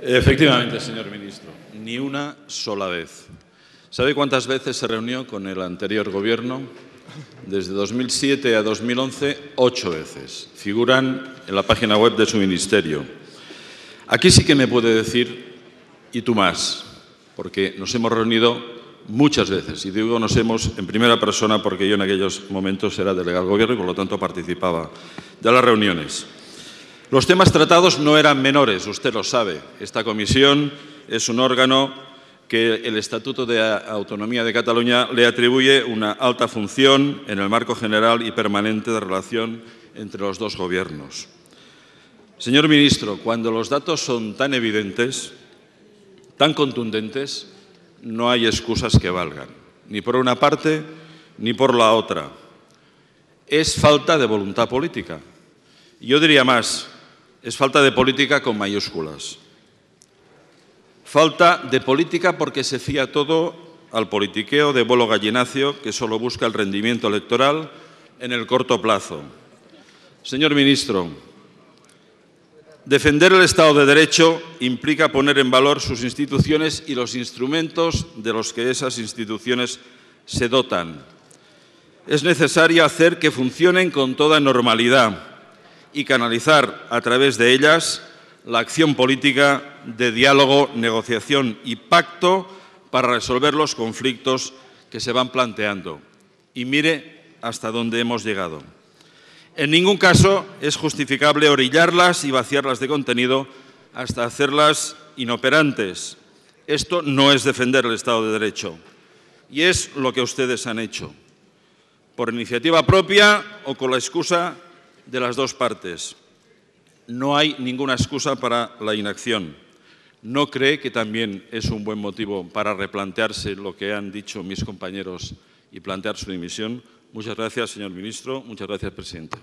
Efectivamente, señor ministro, ni una sola vez. ¿Sabe cuántas veces se reunió con el anterior gobierno? Desde 2007 a 2011, ocho veces. Figuran en la página web de su ministerio. Aquí sí que me puede decir, y tú más, porque nos hemos reunido muchas veces. Y digo nos hemos en primera persona porque yo en aquellos momentos era delegado del gobierno y por lo tanto participaba de las reuniones. Los temas tratados no eran menores, usted lo sabe. Esta comisión es un órgano que el Estatuto de Autonomía de Cataluña le atribuye una alta función en el marco general y permanente de relación entre los dos gobiernos. Señor ministro, cuando los datos son tan evidentes, tan contundentes, no hay excusas que valgan, ni por una parte ni por la otra. Es falta de voluntad política. Yo diría más, es falta de política con mayúsculas. Falta de política porque se fía todo al politiqueo de bolo gallinacio que solo busca el rendimiento electoral en el corto plazo. Señor ministro, defender el Estado de Derecho implica poner en valor sus instituciones y los instrumentos de los que esas instituciones se dotan. Es necesario hacer que funcionen con toda normalidad y canalizar a través de ellas la acción política de diálogo, negociación y pacto para resolver los conflictos que se van planteando. Y mire hasta dónde hemos llegado. En ningún caso es justificable orillarlas y vaciarlas de contenido hasta hacerlas inoperantes. Esto no es defender el Estado de Derecho. Y es lo que ustedes han hecho. Por iniciativa propia o con la excusa de las dos partes. No hay ninguna excusa para la inacción. ¿No cree que también es un buen motivo para replantearse lo que han dicho mis compañeros y plantear su dimisión? Muchas gracias, señor ministro. Muchas gracias, presidente.